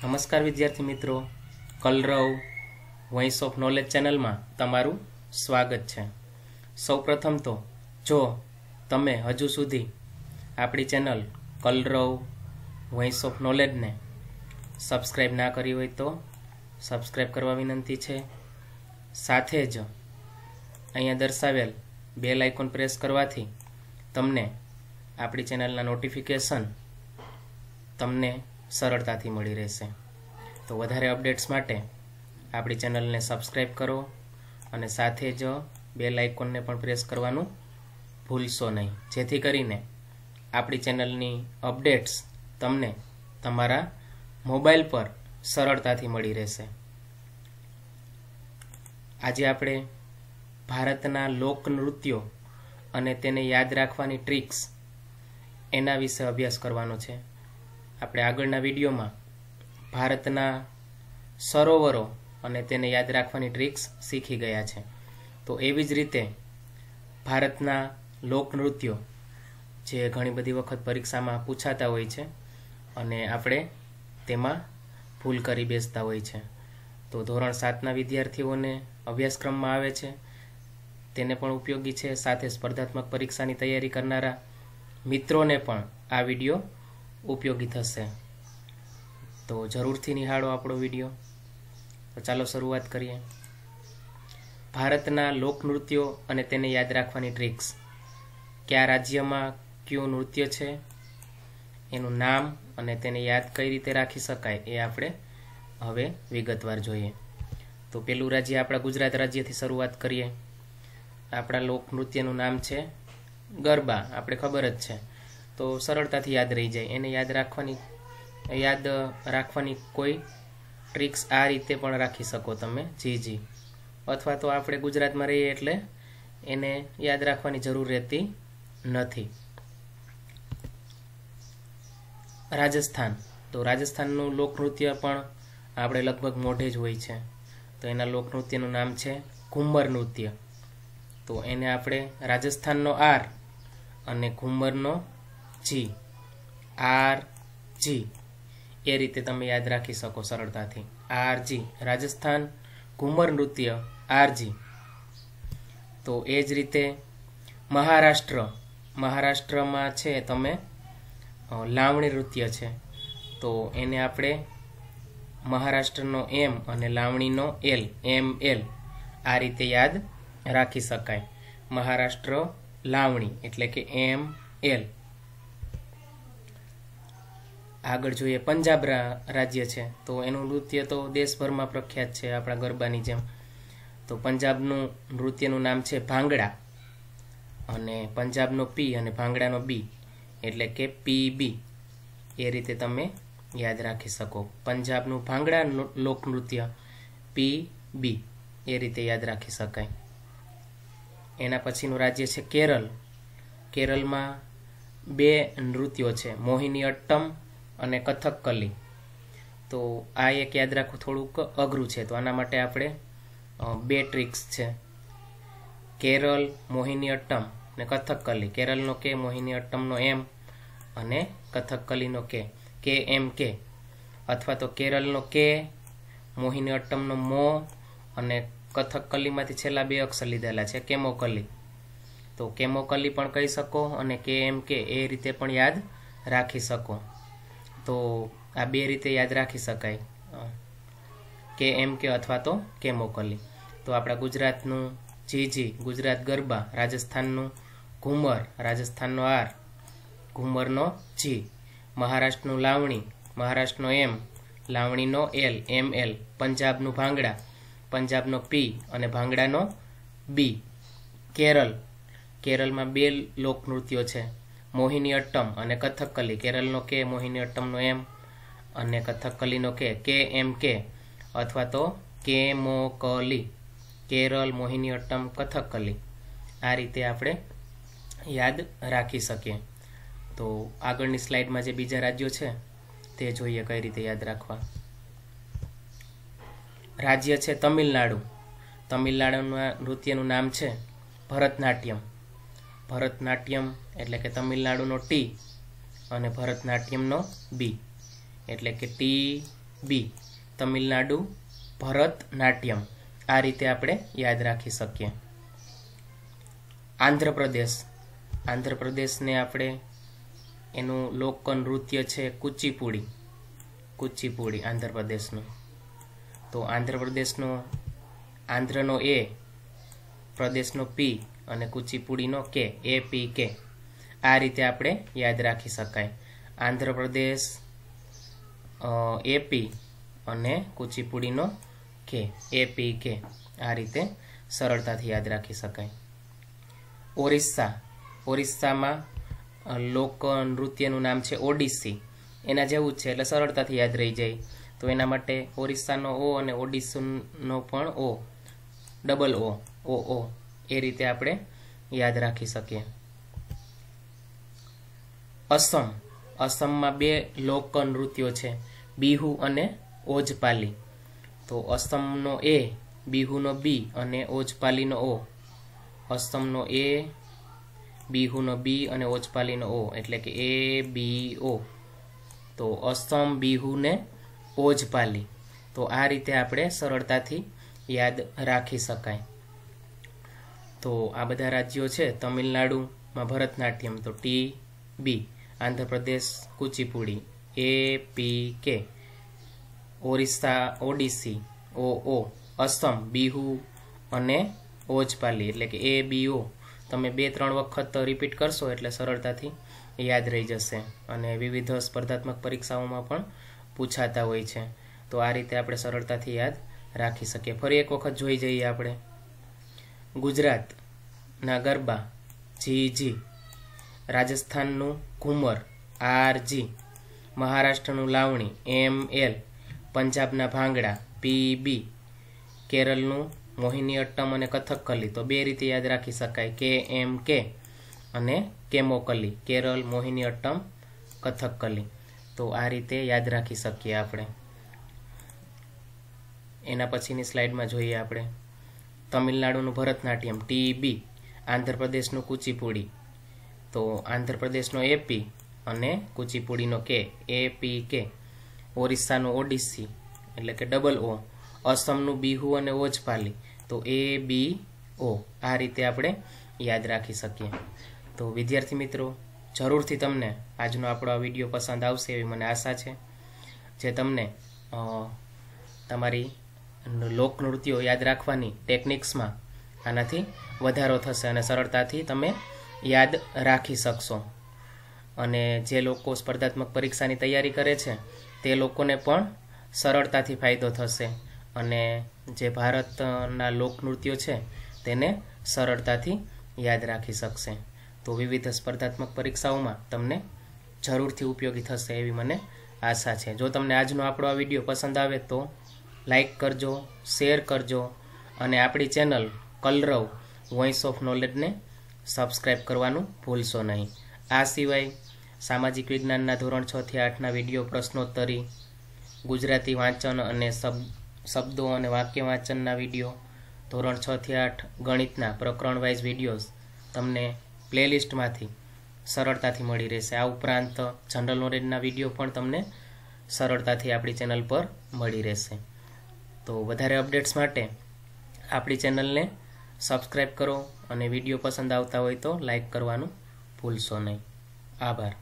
નમસ્કાર વિદ્યાર્થી મિત્રો કલરવ વોઇસ ઓફ નોલેજ ચેનલમાં તમારું સ્વાગત છે સૌપ્રથમ તો જો તમે હજુ સુધી આપણી ચેનલ કલરવ વોઇસ ઓફ નોલેજને સબસ્ક્રાઈબ ના કરી હોય તો સબસ્ક્રાઈબ કરવા વિનંતી છે સાથે જ અહીંયા દર્શાવેલ બે લાઇકોન પ્રેસ કરવાથી તમને આપણી ચેનલના નોટિફિકેશન તમને સરળતાથી મળી રહેશે તો વધારે અપડેટ્સ માટે આપણી ચેનલને સબસ્ક્રાઈબ કરો અને સાથે જ બેલ આઇકોનને પણ પ્રેસ કરવાનું ભૂલશો નહીં જેથી કરીને આપણી ચેનલની અપડેટ્સ તમને તમારા મોબાઈલ પર સરળતાથી મળી રહેશે આજે આપણે ભારતના લોકનૃત્યો અને તેને યાદ રાખવાની ટ્રિક્સ એના વિશે અભ્યાસ કરવાનો છે આપણે આગળના વિડીયોમાં ભારતના સરોવરો અને તેને યાદ રાખવાની ટ્રિક્સ શીખી ગયા છે તો એવી જ રીતે ભારતના લોકનૃત્યો જે ઘણી બધી વખત પરીક્ષામાં પૂછાતા હોય છે અને આપણે તેમાં ભૂલ કરી બેસતા હોય છે તો ધોરણ સાતના વિદ્યાર્થીઓને અભ્યાસક્રમમાં આવે છે તેને પણ ઉપયોગી છે સાથે સ્પર્ધાત્મક પરીક્ષાની તૈયારી કરનારા મિત્રોને પણ આ વિડીયો ઉપયોગી થશે તો જરૂરથી નિહાળો આપણો વિડીયો તો ચાલો શરૂઆત કરીએ ભારતના લોકનૃત્યો અને તેને યાદ રાખવાની ટ્રિક્સ કયા રાજ્યમાં કયું નૃત્ય છે એનું નામ અને તેને યાદ કઈ રીતે રાખી શકાય એ આપણે હવે વિગતવાર જોઈએ તો પેલું રાજ્ય આપણા ગુજરાત રાજ્યથી શરૂઆત કરીએ આપણા લોકનૃત્યનું નામ છે ગરબા આપણે ખબર જ છે તો સરળતાથી યાદ રહી જાય એને યાદ રાખવાની યાદ રાખવાની કોઈ ટ્રિક્સ આ રીતે પણ રાખી શકો તમે જી જી અથવા તો આપણે ગુજરાતમાં રહીએ એટલે એને યાદ રાખવાની જરૂર રહેતી નથી રાજસ્થાન તો રાજસ્થાનનું લોકનૃત્ય પણ આપણે લગભગ મોઢે જ હોય છે તો એના લોકનૃત્યનું નામ છે ઘુમ્મર નૃત્ય તો એને આપણે રાજસ્થાનનો આર અને ઘુમ્મરનો જી આર જી એ રીતે તમે યાદ રાખી શકો સરળતાથી આરજી રાજસ્થાન ઘુમર નૃત્ય આરજી તો એ જ રીતે મહારાષ્ટ્ર મહારાષ્ટ્રમાં છે તમે લાવણી નૃત્ય છે તો એને આપણે મહારાષ્ટ્રનો એમ અને લાવણીનો એલ એમ એલ આ રીતે યાદ રાખી શકાય મહારાષ્ટ્ર લાવણી એટલે કે એમ એલ આગળ જોઈએ પંજાબ રાજ્ય છે તો એનું નૃત્ય તો દેશભરમાં પ્રખ્યાત છે આપણા ગરબાની જેમ તો પંજાબનું નૃત્યનું નામ છે ભાંગડા અને પંજાબનો પી અને ભાંગડાનો બી એટલે કે પી બી એ રીતે તમે યાદ રાખી શકો પંજાબનું ભાંગડા લોકનૃત્ય પી બી એ રીતે યાદ રાખી શકાય એના પછીનું રાજ્ય છે કેરળ કેરળમાં બે નૃત્યો છે મોહિની અટ્ટમ અને કથકકલી તો આ એક યાદ રાખવું થોડુંક અઘરું છે તો આના માટે આપણે બે ટ્રિક્સ છે કેરલ મોહિની અટ્ટમ અને કથકકલી કેરલનો કે મોહિની અટ્ટમનો એમ અને કથકકલીનો કે કે એમ કે અથવા તો કેરલનો કે મોહિની અટ્ટમનો મો અને કથકકલીમાંથી છેલ્લા બે અક્ષર લીધેલા છે કેમોકલી તો કેમોકલી પણ કહી શકો અને કે એમ કે એ રીતે પણ યાદ રાખી શકો તો આ બે રીતે યાદ રાખી શકાય કે એમ કે અથવા તો કે મોકલી તો આપણા ગુજરાતનું જી જી ગુજરાત ગરબા રાજસ્થાનનું ઘૂમર રાજસ્થાનનો આર ઘૂમરનો જી મહારાષ્ટ્રનું લાવણી મહારાષ્ટ્રનો એમ લાવણીનો એલ એમ એલ પંજાબનું ભાંગડા પંજાબનો પી અને ભાંગડાનો બી કેરળ કેરળમાં બે લોકનૃત્યો છે મોહિની અટ્ટમ અને કથકલી કેરળનો કે મોહિની અટ્ટમનો એમ અને કથકલીનો કે કે એમ કે અથવા તો કે મો કલી કેરળ મોહિની અટ્ટમ કથકલી આ રીતે આપણે યાદ રાખી શકીએ તો આગળની સ્લાઇડમાં જે બીજા રાજ્યો છે તે જોઈએ કઈ રીતે યાદ રાખવા રાજ્ય છે તમિલનાડુ તમિલનાડુના નૃત્યનું નામ છે ભરતનાટ્યમ ભરતનાટ્યમ એટલે કે તમિલનાડુનો ટી અને ભરતનાટ્યમનો બી એટલે કે ટી બી તમિલનાડુ ભરતનાટ્યમ આ રીતે આપણે યાદ રાખી શકીએ આંધ્રપ્રદેશ આંધ્રપ્રદેશને આપણે એનું લોક નૃત્ય છે કુચીપુડી કુચીપુડી આંધ્રપ્રદેશનું તો આંધ્રપ્રદેશનો આંધ્રનો એ પ્રદેશનો પી અને કુચીપુડીનો કે એ પી કે આ રીતે આપણે યાદ રાખી શકાય આંધ્રપ્રદેશ એપી અને કુચીપુડીનો કે એપી કે આ રીતે સરળતાથી યાદ રાખી શકાય ઓરિસ્સા ઓરિસ્સામાં લોક નૃત્યનું નામ છે ઓડિસી એના જેવું જ છે એટલે સરળતાથી યાદ રહી જાય તો એના માટે ઓરિસ્સાનો ઓ અને ઓડિસનો પણ ઓ ડબલ ઓ ઓ ઓ એ રીતે આપણે યાદ રાખી શકીએ અસમ અસમમાં બે લોક નૃત્યો છે બિહુ અને ઓજપાલી તો અસમનો એ બિહુનો બી અને ઓજપાલીનો ઓ અસમનો એ બિહુનો બી અને ઓજપાલીનો ઓ એટલે કે એ બી ઓ તો અસમ બિહુ ને ઓજપાલી તો આ રીતે આપણે સરળતાથી યાદ રાખી શકાય તો આ બધા રાજ્યો છે તમિલનાડુમાં ભરતનાટ્યમ તો ટી બી આંધ્રપ્રદેશ કુચીપુડી એ પી કે ઓરિસ્સા ઓડિસી ઓ ઓ અસમ બિહુ અને ઓજપાલી એટલે કે એ બી ઓ તમે બે ત્રણ વખત રિપીટ કરશો એટલે સરળતાથી યાદ રહી જશે અને વિવિધ સ્પર્ધાત્મક પરીક્ષાઓમાં પણ પૂછાતા હોય છે તો આ રીતે આપણે સરળતાથી યાદ રાખી શકીએ ફરી એક વખત જોઈ જઈએ આપણે ગુજરાતના ગરબા જીજી રાજસ્થાનનું ઘૂમર આરજી મહારાષ્ટ્રનું લાવણી એમ એલ પંજાબના ભાંગડા પી બી કેરળનું મોહિની અટ્ટમ અને કથકલી તો બે રીતે યાદ રાખી શકાય કે એમ કે અને કેમોકલી કેરળ મોહિની અટ્ટમ કથકલી તો આ રીતે યાદ રાખી શકીએ આપણે એના પછીની સ્લાઇડમાં જોઈએ આપણે તમિલનાડુનું ભરતનાટ્યમ ટીબી આંધ્રપ્રદેશનું કુચીપુડી તો આંધ્રપ્રદેશનો એપી અને કુચીપુડીનો કે એપી કે ઓરિસ્સાનું ઓડિસી એટલે કે ડબલ ઓ અસમનું બિહુ અને ઓજપાલી તો એ બી ઓ આ રીતે આપણે યાદ રાખી શકીએ તો વિદ્યાર્થી મિત્રો જરૂરથી તમને આજનો આપણો આ વિડીયો પસંદ આવશે એવી મને આશા છે જે તમને તમારી લોકનૃત્યો યાદ રાખવાની ટેકનિક્સમાં આનાથી વધારો થશે અને સરળતાથી તમે યાદ રાખી શકશો અને જે લોકો સ્પર્ધાત્મક પરીક્ષાની તૈયારી કરે છે તે લોકોને પણ સરળતાથી ફાયદો થશે અને જે ભારતના લોકનૃત્યો છે તેને સરળતાથી યાદ રાખી શકશે તો વિવિધ સ્પર્ધાત્મક પરીક્ષાઓમાં તમને જરૂરથી ઉપયોગી થશે એવી મને આશા છે જો તમને આજનો આપણો આ વિડીયો પસંદ આવે તો લાઇક કરજો શેર કરજો અને આપણી ચેનલ કલરવ વોઇસ ઓફ નોલેજને સબસ્ક્રાઈબ કરવાનું ભૂલશો નહીં આ સિવાય સામાજિક વિજ્ઞાનના ધોરણ છથી આઠના વિડીયો પ્રશ્નોત્તરી ગુજરાતી વાંચન અને શબ્દો અને વાક્ય વાંચનના વિડીયો ધોરણ છથી આઠ ગણિતના પ્રકરણ વાઇઝ વિડીયોઝ તમને પ્લેલિસ્ટમાંથી સરળતાથી મળી રહેશે આ ઉપરાંત જનરલ નોલેજના વિડીયો પણ તમને સરળતાથી આપણી ચેનલ પર મળી રહેશે તો વધારે અપડેટ્સ માટે આપણી ચેનલને સબસ્ક્રાઈબ કરો અને વિડીયો પસંદ આવતા હોય તો લાઈક કરવાનું ભૂલશો નહીં આભાર